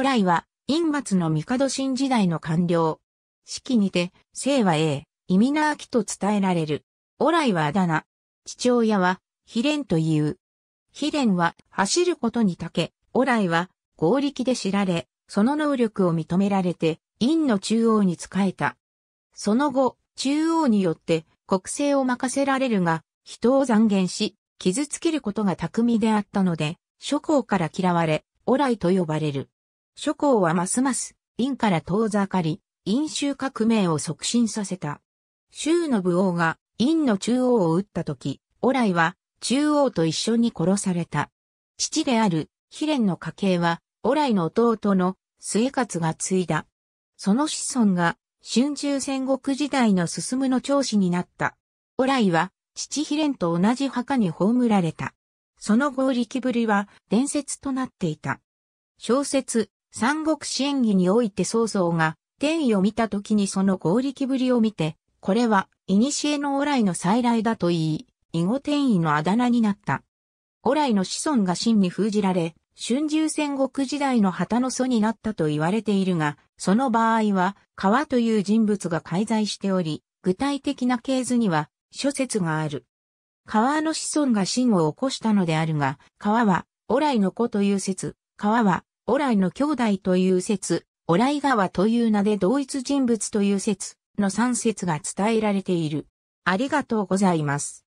古来は、陰末の帝神時代の官僚。式にて、姓は A、意味な秋と伝えられる。オ来はあだ名。父親は、ヒレという。秘伝は、走ることにたけ、オ来は、合力で知られ、その能力を認められて、陰の中央に仕えた。その後、中央によって国政を任せられるが、人を残言し、傷つけることが巧みであったので、諸侯から嫌われ、オ来と呼ばれる。諸侯はますます、院から遠ざかり、陰州革命を促進させた。州の武王が院の中央を撃った時、オライは中央と一緒に殺された。父であるヒレンの家系は、オライの弟の末勝が継いだ。その子孫が、春秋戦国時代の進むの長子になった。オライは、父ヒレンと同じ墓に葬られた。その合力ぶりは伝説となっていた。小説、三国志演義において曹操が天意を見た時にその合力ぶりを見て、これは、古の往来の再来だと言い、囲碁天意のあだ名になった。往来の子孫が真に封じられ、春秋戦国時代の旗の祖になったと言われているが、その場合は、川という人物が介在しており、具体的な系図には、諸説がある。川の子孫が真を起こしたのであるが、川は、往来の子という説、川は、オライの兄弟という説、オライ川という名で同一人物という説の3説が伝えられている。ありがとうございます。